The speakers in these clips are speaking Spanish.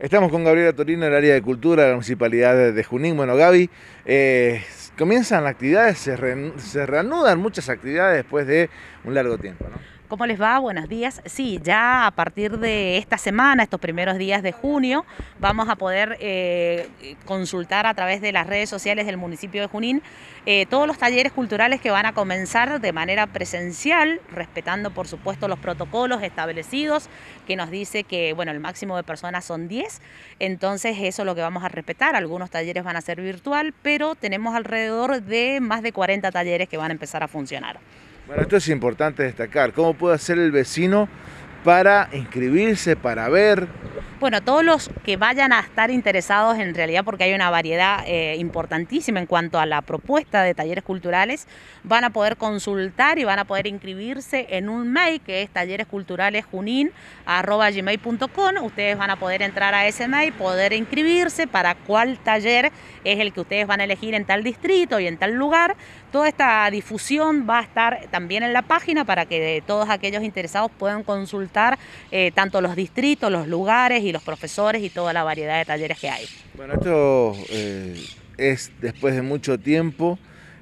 Estamos con Gabriela Torino, el área de cultura de la Municipalidad de Junín. Bueno, Gaby, eh, comienzan las actividades, se, reanudan muchas actividades después de un largo tiempo, ¿Cómo les va? Buenos días. Sí, ya a partir de esta semana, estos primeros días de junio, vamos a poder eh, consultar a través de las redes sociales del municipio de Junín eh, todos los talleres culturales que van a comenzar de manera presencial, respetando por supuesto los protocolos establecidos, que nos dice que bueno, el máximo de personas son 10, entonces eso es lo que vamos a respetar. Algunos talleres van a ser virtual, pero tenemos alrededor de más de 40 talleres que van a empezar a funcionar. Bueno, esto es importante destacar. ¿Cómo puede hacer el vecino para inscribirse, para ver? Bueno, todos los que vayan a estar interesados en realidad, porque hay una variedad eh, importantísima en cuanto a la propuesta de talleres culturales, van a poder consultar y van a poder inscribirse en un mail que es talleresculturalesjunin.com. Ustedes van a poder entrar a ese mail, poder inscribirse para cuál taller es el que ustedes van a elegir en tal distrito y en tal lugar. Toda esta difusión va a estar también en la página para que todos aquellos interesados puedan consultar eh, tanto los distritos, los lugares y los profesores y toda la variedad de talleres que hay. Bueno, esto eh, es después de mucho tiempo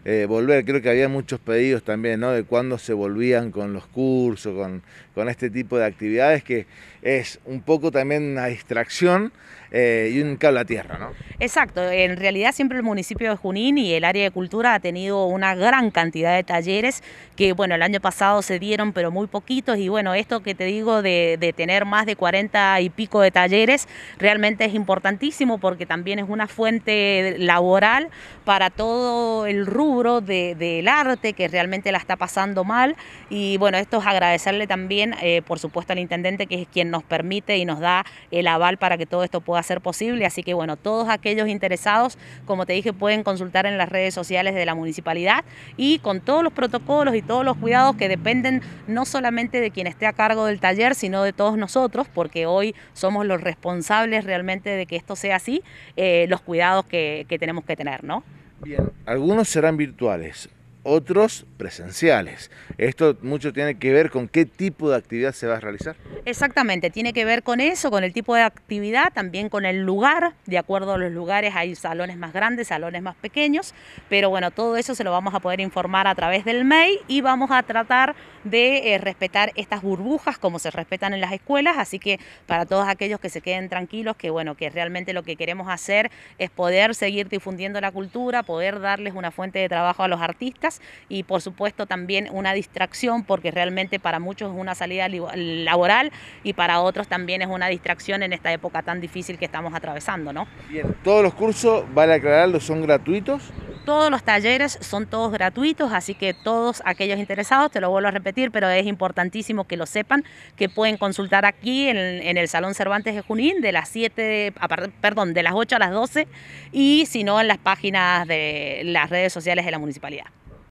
eh, volver. Creo que había muchos pedidos también, ¿no? De cuándo se volvían con los cursos, con, con este tipo de actividades, que es un poco también una distracción eh, y un cable a tierra, ¿no? Exacto. En realidad siempre el municipio de Junín y el área de cultura ha tenido una gran cantidad de talleres que, bueno, el año pasado se dieron, pero muy poquitos. Y bueno, esto que te digo de, de tener más de 40 y pico de talleres realmente es importantísimo porque también es una fuente laboral para todo el rubro del arte que realmente la está pasando mal. Y bueno, esto es agradecerle también, eh, por supuesto, al intendente que es quien nos permite y nos da el aval para que todo esto pueda ser posible. Así que bueno, todos aquellos interesados, como te dije, pueden consultar en las redes sociales de la municipalidad y con todos los protocolos y todos los cuidados que dependen no solamente de quien esté a cargo del taller, sino de todos nosotros, porque hoy somos los responsables realmente de que esto sea así, eh, los cuidados que, que tenemos que tener, ¿no? Bien, algunos serán virtuales, otros presenciales. Esto mucho tiene que ver con qué tipo de actividad se va a realizar. Exactamente, tiene que ver con eso, con el tipo de actividad, también con el lugar. De acuerdo a los lugares hay salones más grandes, salones más pequeños, pero bueno, todo eso se lo vamos a poder informar a través del mail y vamos a tratar de eh, respetar estas burbujas como se respetan en las escuelas, así que para todos aquellos que se queden tranquilos, que bueno, que realmente lo que queremos hacer es poder seguir difundiendo la cultura, poder darles una fuente de trabajo a los artistas y por supuesto también una distracción, porque realmente para muchos es una salida laboral y para otros también es una distracción en esta época tan difícil que estamos atravesando, ¿no? Bien, todos los cursos, vale aclararlo, son gratuitos. Todos los talleres son todos gratuitos, así que todos aquellos interesados, te lo vuelvo a repetir, pero es importantísimo que lo sepan, que pueden consultar aquí en, el Salón Cervantes de Junín de las 7, perdón, de las 8 a las 12 y si no en las páginas de las redes sociales de la municipalidad.